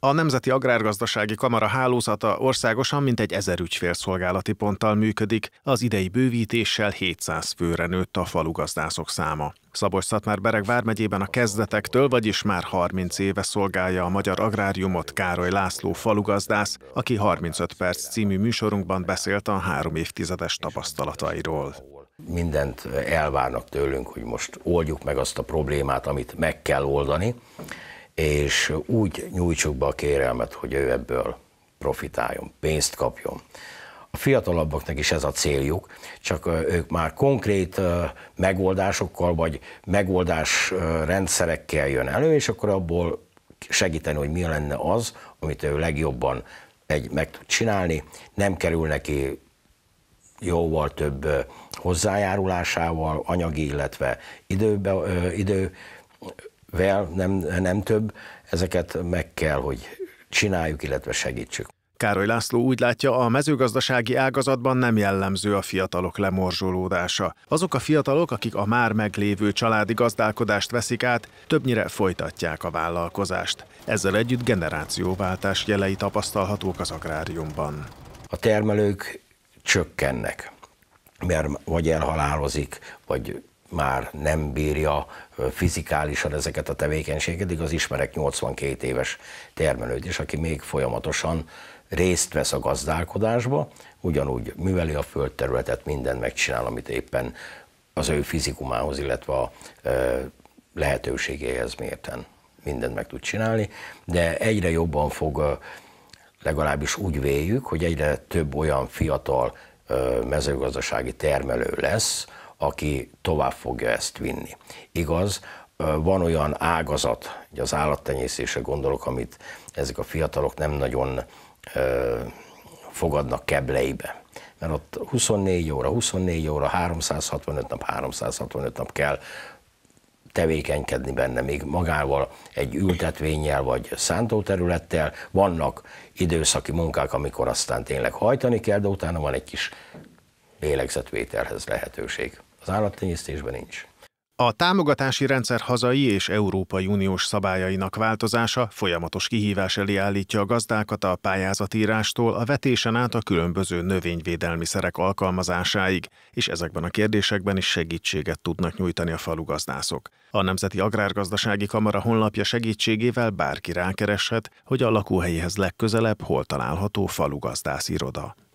A Nemzeti Agrárgazdasági Kamara hálózata országosan mintegy ezer ügyfélszolgálati ponttal működik, az idei bővítéssel 700 főre nőtt a falugazdászok száma. Szabos szatmár bereg vármegyében a kezdetektől, vagyis már 30 éve szolgálja a magyar agráriumot Károly László falugazdász, aki 35 perc című műsorunkban beszélt a három évtizedes tapasztalatairól. Mindent elvárnak tőlünk, hogy most oldjuk meg azt a problémát, amit meg kell oldani, és úgy nyújtsuk be a kérelmet, hogy ő ebből profitáljon, pénzt kapjon. A fiatalabbaknak is ez a céljuk, csak ők már konkrét megoldásokkal vagy megoldás rendszerekkel jön elő, és akkor abból segíteni, hogy mi lenne az, amit ő legjobban egy, meg tud csinálni, nem kerül neki jóval több hozzájárulásával, anyagi, illetve időbe, idő vel, nem, nem több, ezeket meg kell, hogy csináljuk, illetve segítsük. Károly László úgy látja, a mezőgazdasági ágazatban nem jellemző a fiatalok lemorzsolódása. Azok a fiatalok, akik a már meglévő családi gazdálkodást veszik át, többnyire folytatják a vállalkozást. Ezzel együtt generációváltás jelei tapasztalhatók az agráriumban. A termelők csökkennek, mert vagy elhalálozik, vagy már nem bírja fizikálisan ezeket a tevékenységet, igaz, ismerek 82 éves termelőt is, aki még folyamatosan részt vesz a gazdálkodásba, ugyanúgy műveli a földterületet, mindent megcsinál, amit éppen az ő fizikumához, illetve a lehetőségéhez mérten mindent meg tud csinálni, de egyre jobban fog, legalábbis úgy véljük, hogy egyre több olyan fiatal mezőgazdasági termelő lesz, aki tovább fogja ezt vinni. Igaz, van olyan ágazat, ugye az állattenyészésre gondolok, amit ezek a fiatalok nem nagyon ö, fogadnak kebleibe. Mert ott 24 óra, 24 óra, 365 nap, 365 nap kell tevékenykedni benne, még magával egy ültetvényel vagy szántóterülettel. Vannak időszaki munkák, amikor aztán tényleg hajtani kell, de utána van egy kis lélegzetvételhez lehetőség az állattenyésztésben nincs. A támogatási rendszer hazai és Európai Uniós szabályainak változása folyamatos kihívás elé állítja a gazdákat a pályázatírástól a vetésen át a különböző növényvédelmi szerek alkalmazásáig, és ezekben a kérdésekben is segítséget tudnak nyújtani a falugazdászok. A Nemzeti Agrárgazdasági Kamara honlapja segítségével bárki rákereshet, hogy a lakóhelyéhez legközelebb hol található falugazdász iroda.